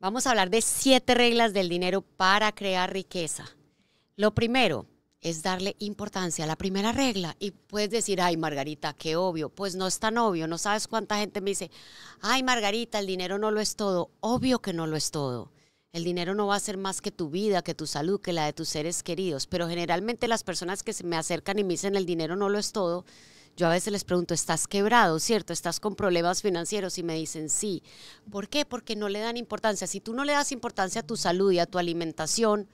Vamos a hablar de siete reglas del dinero para crear riqueza. Lo primero es darle importancia a la primera regla y puedes decir, ay Margarita, qué obvio. Pues no es tan obvio, no sabes cuánta gente me dice, ay Margarita, el dinero no lo es todo. Obvio que no lo es todo. El dinero no va a ser más que tu vida, que tu salud, que la de tus seres queridos. Pero generalmente las personas que se me acercan y me dicen el dinero no lo es todo, yo a veces les pregunto, ¿estás quebrado, cierto? ¿Estás con problemas financieros? Y me dicen, sí. ¿Por qué? Porque no le dan importancia. Si tú no le das importancia a tu salud y a tu alimentación,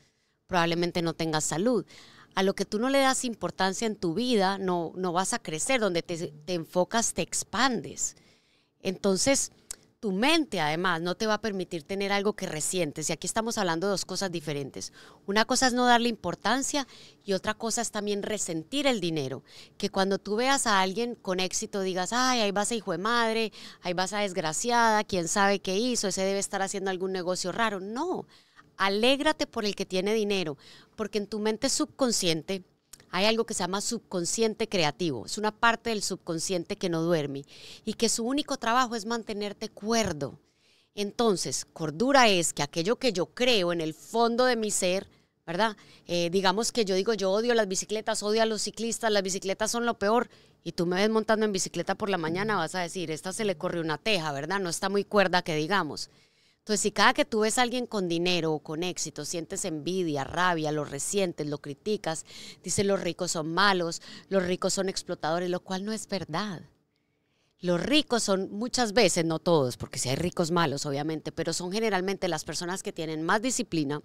probablemente no tengas salud. A lo que tú no le das importancia en tu vida, no, no vas a crecer. Donde te, te enfocas, te expandes. Entonces, tu mente además no te va a permitir tener algo que resientes. Y aquí estamos hablando de dos cosas diferentes. Una cosa es no darle importancia y otra cosa es también resentir el dinero. Que cuando tú veas a alguien con éxito digas, ay, ahí vas a hijo de madre, ahí vas a desgraciada, quién sabe qué hizo, ese debe estar haciendo algún negocio raro. No, alégrate por el que tiene dinero, porque en tu mente subconsciente hay algo que se llama subconsciente creativo. Es una parte del subconsciente que no duerme y que su único trabajo es mantenerte cuerdo. Entonces, cordura es que aquello que yo creo en el fondo de mi ser, ¿verdad? Eh, digamos que yo digo, yo odio las bicicletas, odio a los ciclistas, las bicicletas son lo peor. Y tú me ves montando en bicicleta por la mañana, vas a decir, esta se le corrió una teja, ¿verdad? No está muy cuerda que digamos. Entonces, si cada que tú ves a alguien con dinero o con éxito, sientes envidia, rabia, lo resientes, lo criticas, dices los ricos son malos, los ricos son explotadores, lo cual no es verdad. Los ricos son muchas veces, no todos, porque si hay ricos malos, obviamente, pero son generalmente las personas que tienen más disciplina,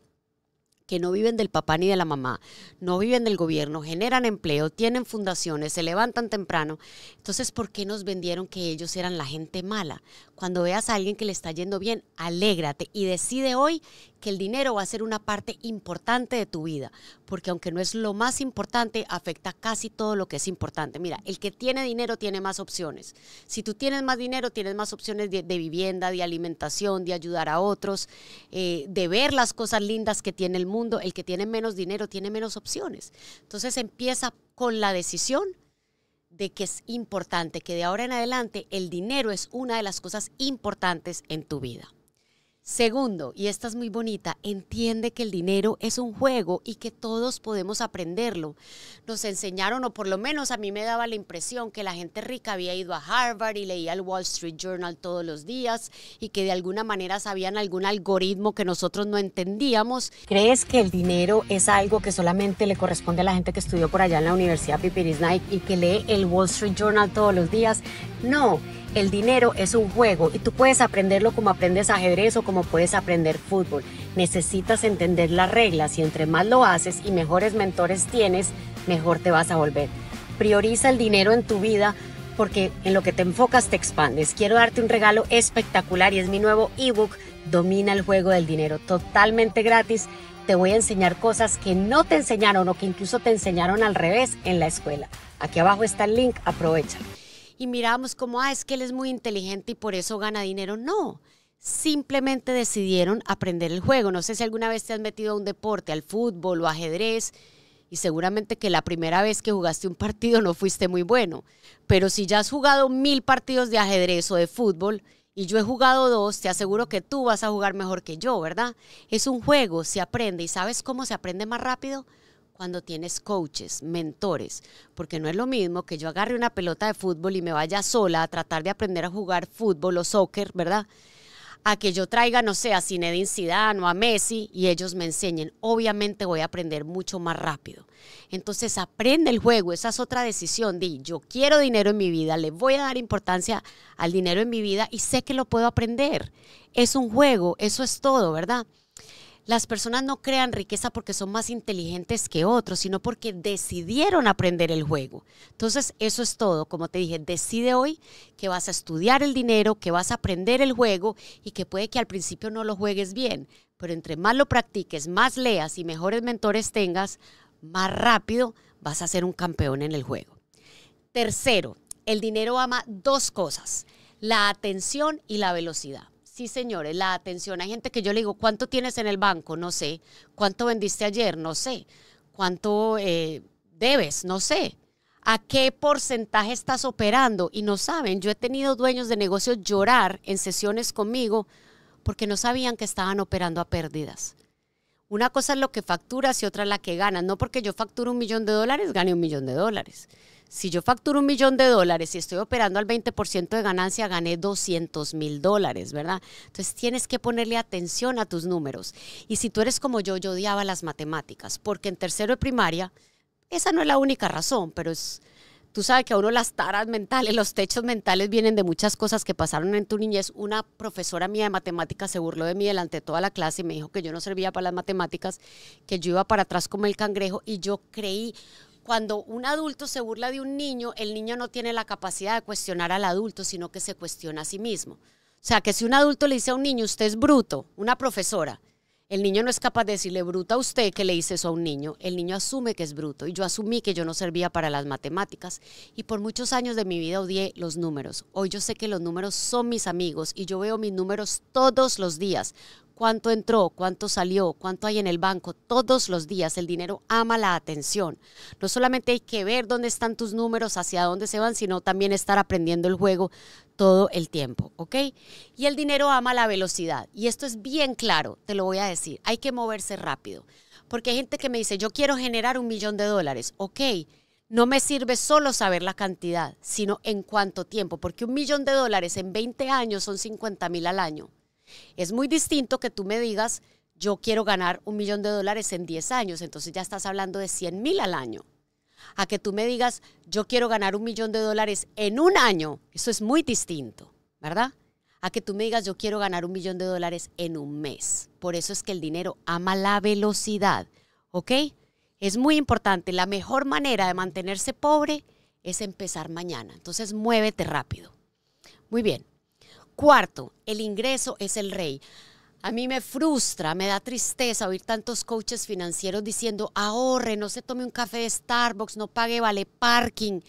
que no viven del papá ni de la mamá, no viven del gobierno, generan empleo, tienen fundaciones, se levantan temprano. Entonces, ¿por qué nos vendieron que ellos eran la gente mala? Cuando veas a alguien que le está yendo bien, alégrate y decide hoy que el dinero va a ser una parte importante de tu vida, porque aunque no es lo más importante, afecta casi todo lo que es importante. Mira, el que tiene dinero tiene más opciones. Si tú tienes más dinero, tienes más opciones de, vivienda, de alimentación, de ayudar a otros, eh, de ver las cosas lindas que tiene el mundo. El que tiene menos dinero tiene menos opciones. Entonces empieza con la decisión de que es importante, que de ahora en adelante el dinero es una de las cosas importantes en tu vida. Segundo, y esta es muy bonita, entiende que el dinero es un juego y que todos podemos aprenderlo. Nos enseñaron, o por lo menos a mí me daba la impresión, que la gente rica había ido a Harvard y leía el Wall Street Journal todos los días y que de alguna manera sabían algún algoritmo que nosotros no entendíamos. ¿Crees que el dinero es algo que solamente le corresponde a la gente que estudió por allá en la Universidad Pipiris Night y que lee el Wall Street Journal todos los días? No el dinero es un juego y tú puedes aprenderlo como aprendes ajedrez o como puedes aprender fútbol. Necesitas entender las reglas y entre más lo haces y mejores mentores tienes, mejor te vas a volver. Prioriza el dinero en tu vida porque en lo que te enfocas te expandes. Quiero darte un regalo espectacular y es mi nuevo ebook Domina el juego del dinero, totalmente gratis. Te voy a enseñar cosas que no te enseñaron o que incluso te enseñaron al revés en la escuela. Aquí abajo está el link, aprovecha y miramos como, ah, es que él es muy inteligente y por eso gana dinero. No, simplemente decidieron aprender el juego. No sé si alguna vez te has metido a un deporte, al fútbol o ajedrez, y seguramente que la primera vez que jugaste un partido no fuiste muy bueno, pero si ya has jugado mil partidos de ajedrez o de fútbol, y yo he jugado dos, te aseguro que tú vas a jugar mejor que yo, ¿verdad? Es un juego, se aprende. ¿Y sabes cómo se aprende más rápido? cuando tienes coaches, mentores, porque no es lo mismo que yo agarre una pelota de fútbol y me vaya sola a tratar de aprender a jugar fútbol o soccer, ¿verdad? A que yo traiga, no sé, a Zinedine Zidane o a Messi y ellos me enseñen. Obviamente voy a aprender mucho más rápido. Entonces aprende el juego, esa es otra decisión. Di, yo quiero dinero en mi vida, le voy a dar importancia al dinero en mi vida y sé que lo puedo aprender. Es un juego, eso es todo, ¿verdad? Las personas no crean riqueza porque son más inteligentes que otros, sino porque decidieron aprender el juego. Entonces, eso es todo. Como te dije, decide hoy que vas a estudiar el dinero, que vas a aprender el juego y que puede que al principio no lo juegues bien, pero entre más lo practiques, más leas y mejores mentores tengas, más rápido vas a ser un campeón en el juego. Tercero, el dinero ama dos cosas, la atención y la velocidad. Sí, señores, la atención. Hay gente que yo le digo, ¿cuánto tienes en el banco? No sé. ¿Cuánto vendiste ayer? No sé. ¿Cuánto eh, debes? No sé. ¿A qué porcentaje estás operando? Y no saben, yo he tenido dueños de negocios llorar en sesiones conmigo porque no sabían que estaban operando a pérdidas. Una cosa es lo que facturas y otra es la que ganas. No porque yo facture un millón de dólares, gane un millón de dólares. Si yo facturo un millón de dólares y estoy operando al 20% de ganancia, gané 200 mil dólares, ¿verdad? Entonces tienes que ponerle atención a tus números. Y si tú eres como yo, yo odiaba las matemáticas, porque en tercero de primaria, esa no es la única razón, pero es Tú sabes que a uno las taras mentales, los techos mentales vienen de muchas cosas que pasaron en tu niñez. Una profesora mía de matemáticas se burló de mí delante de toda la clase y me dijo que yo no servía para las matemáticas, que yo iba para atrás como el cangrejo y yo creí, cuando un adulto se burla de un niño, el niño no tiene la capacidad de cuestionar al adulto, sino que se cuestiona a sí mismo. O sea, que si un adulto le dice a un niño, usted es bruto, una profesora, el niño no es capaz de decirle bruta a usted que le hice eso a un niño. El niño asume que es bruto y yo asumí que yo no servía para las matemáticas y por muchos años de mi vida odié los números. Hoy yo sé que los números son mis amigos y yo veo mis números todos los días cuánto entró, cuánto salió, cuánto hay en el banco. Todos los días el dinero ama la atención. No solamente hay que ver dónde están tus números, hacia dónde se van, sino también estar aprendiendo el juego todo el tiempo, ¿ok? Y el dinero ama la velocidad. Y esto es bien claro, te lo voy a decir. Hay que moverse rápido. Porque hay gente que me dice, yo quiero generar un millón de dólares. Ok, no me sirve solo saber la cantidad, sino en cuánto tiempo. Porque un millón de dólares en 20 años son 50 mil al año. Es muy distinto que tú me digas, yo quiero ganar un millón de dólares en 10 años, entonces ya estás hablando de 100 mil al año. A que tú me digas, yo quiero ganar un millón de dólares en un año, eso es muy distinto, ¿verdad? A que tú me digas, yo quiero ganar un millón de dólares en un mes. Por eso es que el dinero ama la velocidad, ¿ok? Es muy importante, la mejor manera de mantenerse pobre es empezar mañana, entonces muévete rápido. Muy bien. Cuarto, el ingreso es el rey. A mí me frustra, me da tristeza oír tantos coaches financieros diciendo, ahorre, no se tome un café de Starbucks, no pague vale parking.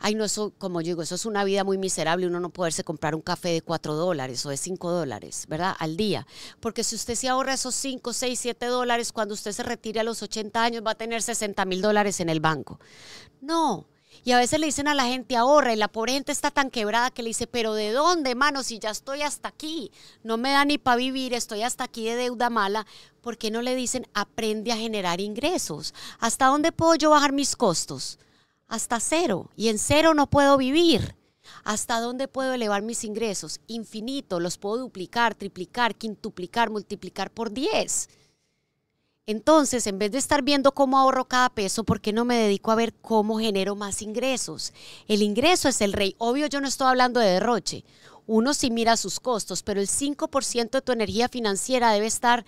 Ay, no, eso, como digo, eso es una vida muy miserable, uno no poderse comprar un café de 4 dólares o de 5 dólares, ¿verdad? Al día. Porque si usted se ahorra esos 5, 6, 7 dólares, cuando usted se retire a los 80 años va a tener 60 mil dólares en el banco. No, y a veces le dicen a la gente ahorra y la pobre gente está tan quebrada que le dice, pero ¿de dónde, mano? Si ya estoy hasta aquí, no me da ni para vivir, estoy hasta aquí de deuda mala. ¿Por qué no le dicen aprende a generar ingresos? ¿Hasta dónde puedo yo bajar mis costos? Hasta cero. Y en cero no puedo vivir. ¿Hasta dónde puedo elevar mis ingresos? Infinito, los puedo duplicar, triplicar, quintuplicar, multiplicar por diez. Entonces, en vez de estar viendo cómo ahorro cada peso, ¿por qué no me dedico a ver cómo genero más ingresos? El ingreso es el rey. Obvio, yo no estoy hablando de derroche. Uno sí mira sus costos, pero el 5% de tu energía financiera debe estar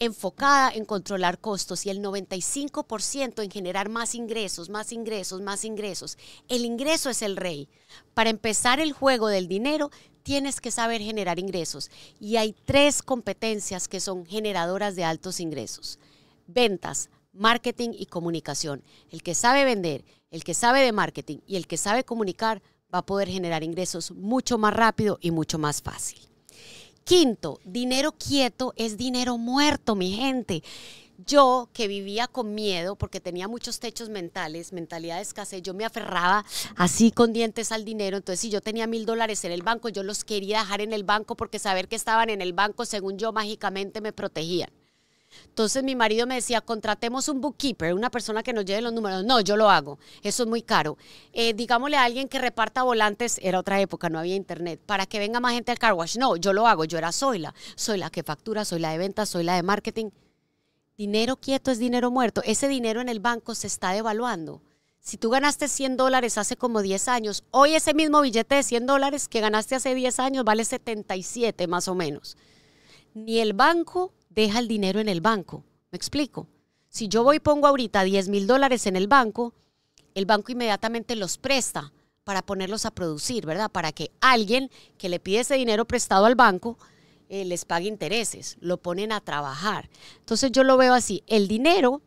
enfocada en controlar costos y el 95% en generar más ingresos, más ingresos, más ingresos. El ingreso es el rey. Para empezar el juego del dinero, tienes que saber generar ingresos. Y hay tres competencias que son generadoras de altos ingresos. Ventas, marketing y comunicación. El que sabe vender, el que sabe de marketing y el que sabe comunicar va a poder generar ingresos mucho más rápido y mucho más fácil. Quinto, dinero quieto es dinero muerto, mi gente. Yo que vivía con miedo porque tenía muchos techos mentales, mentalidad de escasez, yo me aferraba así con dientes al dinero. Entonces, si yo tenía mil dólares en el banco, yo los quería dejar en el banco porque saber que estaban en el banco, según yo, mágicamente me protegían. Entonces mi marido me decía, contratemos un bookkeeper, una persona que nos lleve los números. No, yo lo hago, eso es muy caro. Eh, digámosle a alguien que reparta volantes, era otra época, no había internet, para que venga más gente al car wash. No, yo lo hago, yo era soy la, soy la que factura, soy la de ventas, soy la de marketing. Dinero quieto es dinero muerto. Ese dinero en el banco se está devaluando. Si tú ganaste 100 dólares hace como 10 años, hoy ese mismo billete de 100 dólares que ganaste hace 10 años vale 77 más o menos. Ni el banco deja el dinero en el banco. ¿Me explico? Si yo voy y pongo ahorita 10 mil dólares en el banco, el banco inmediatamente los presta para ponerlos a producir, ¿verdad? Para que alguien que le pide ese dinero prestado al banco eh, les pague intereses, lo ponen a trabajar. Entonces yo lo veo así, el dinero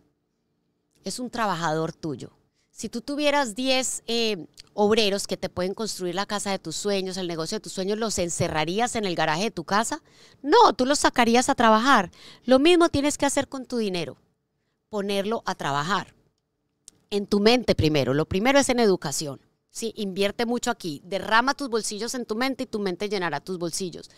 es un trabajador tuyo si tú tuvieras 10 eh, obreros que te pueden construir la casa de tus sueños, el negocio de tus sueños, ¿los encerrarías en el garaje de tu casa? No, tú los sacarías a trabajar. Lo mismo tienes que hacer con tu dinero, ponerlo a trabajar. En tu mente primero, lo primero es en educación. ¿sí? Invierte mucho aquí, derrama tus bolsillos en tu mente y tu mente llenará tus bolsillos.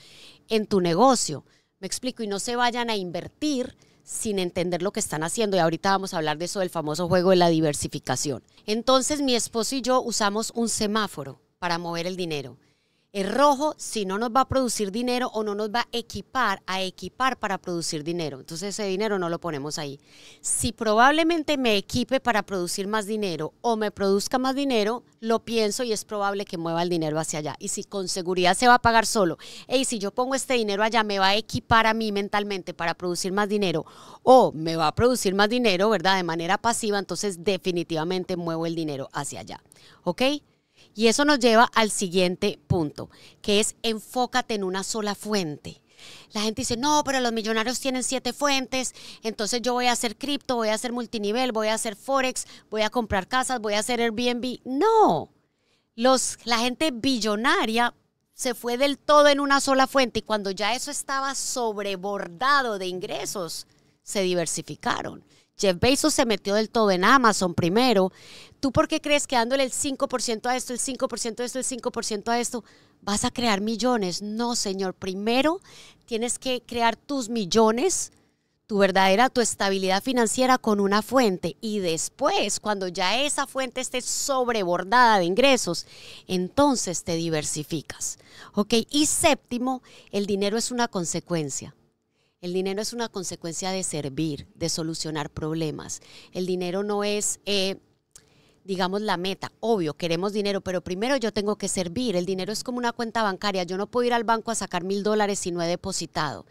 En tu negocio, me explico, y no se vayan a invertir sin entender lo que están haciendo. Y ahorita vamos a hablar de eso, del famoso juego de la diversificación. Entonces mi esposo y yo usamos un semáforo para mover el dinero. El rojo, si no nos va a producir dinero o no nos va a equipar, a equipar para producir dinero. Entonces ese dinero no lo ponemos ahí. Si probablemente me equipe para producir más dinero o me produzca más dinero, lo pienso y es probable que mueva el dinero hacia allá. Y si con seguridad se va a pagar solo, y si yo pongo este dinero allá, me va a equipar a mí mentalmente para producir más dinero o me va a producir más dinero, ¿verdad? De manera pasiva, entonces definitivamente muevo el dinero hacia allá. ¿Ok? Y eso nos lleva al siguiente punto, que es enfócate en una sola fuente. La gente dice, no, pero los millonarios tienen siete fuentes, entonces yo voy a hacer cripto, voy a hacer multinivel, voy a hacer forex, voy a comprar casas, voy a hacer Airbnb. No, los, la gente billonaria se fue del todo en una sola fuente y cuando ya eso estaba sobrebordado de ingresos, se diversificaron. Jeff Bezos se metió del todo en Amazon primero. ¿Tú por qué crees que dándole el 5% a esto, el 5% a esto, el 5% a esto, vas a crear millones? No, señor. Primero tienes que crear tus millones, tu verdadera, tu estabilidad financiera con una fuente. Y después, cuando ya esa fuente esté sobrebordada de ingresos, entonces te diversificas. ¿Ok? Y séptimo, el dinero es una consecuencia el dinero es una consecuencia de servir, de solucionar problemas. El dinero no es... Eh, digamos, la meta. Obvio, queremos dinero, pero primero yo tengo que servir. El dinero es como una cuenta bancaria. Yo no puedo ir al banco a sacar mil dólares si no he depositado.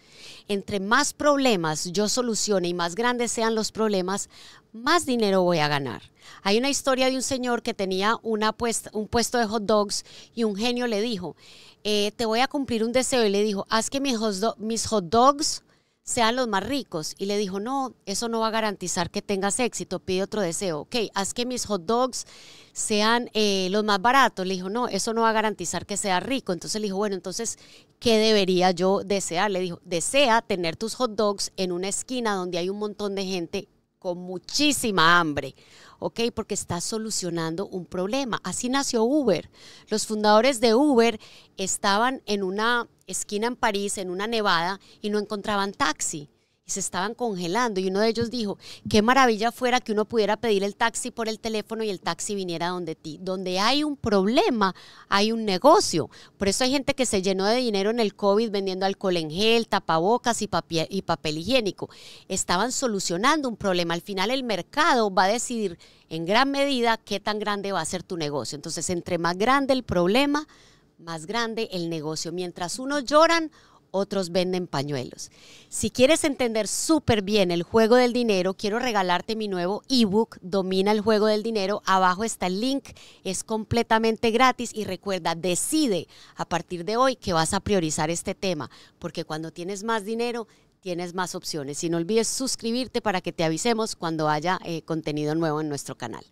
Entre más problemas yo solucione y más grandes sean los problemas, más dinero voy a ganar. Hay una historia de un señor que tenía una un puesto de hot dogs y un genio le dijo, eh, te voy a cumplir un deseo. Y le dijo, haz que mis hot dogs sean los más ricos. Y le dijo, no, eso no va a garantizar que tengas éxito, pide otro deseo. Ok, haz que mis hot dogs sean eh, los más baratos. Le dijo, no, eso no va a garantizar que sea rico. Entonces le dijo, bueno, entonces, ¿qué debería yo desear? Le dijo, desea tener tus hot dogs en una esquina donde hay un montón de gente con muchísima hambre. ¿ok? Porque está solucionando un problema. Así nació Uber. Los fundadores de Uber estaban en una esquina en París, en una nevada, y no encontraban taxi y se estaban congelando. Y uno de ellos dijo, qué maravilla fuera que uno pudiera pedir el taxi por el teléfono y el taxi viniera donde ti. Donde hay un problema, hay un negocio. Por eso hay gente que se llenó de dinero en el COVID vendiendo alcohol en gel, tapabocas y, papel, y papel higiénico. Estaban solucionando un problema. Al final el mercado va a decidir en gran medida qué tan grande va a ser tu negocio. Entonces, entre más grande el problema, más grande el negocio. Mientras unos lloran, otros venden pañuelos. Si quieres entender súper bien el juego del dinero, quiero regalarte mi nuevo ebook, Domina el juego del dinero. Abajo está el link, es completamente gratis y recuerda, decide a partir de hoy que vas a priorizar este tema, porque cuando tienes más dinero, tienes más opciones. Y no olvides suscribirte para que te avisemos cuando haya eh, contenido nuevo en nuestro canal.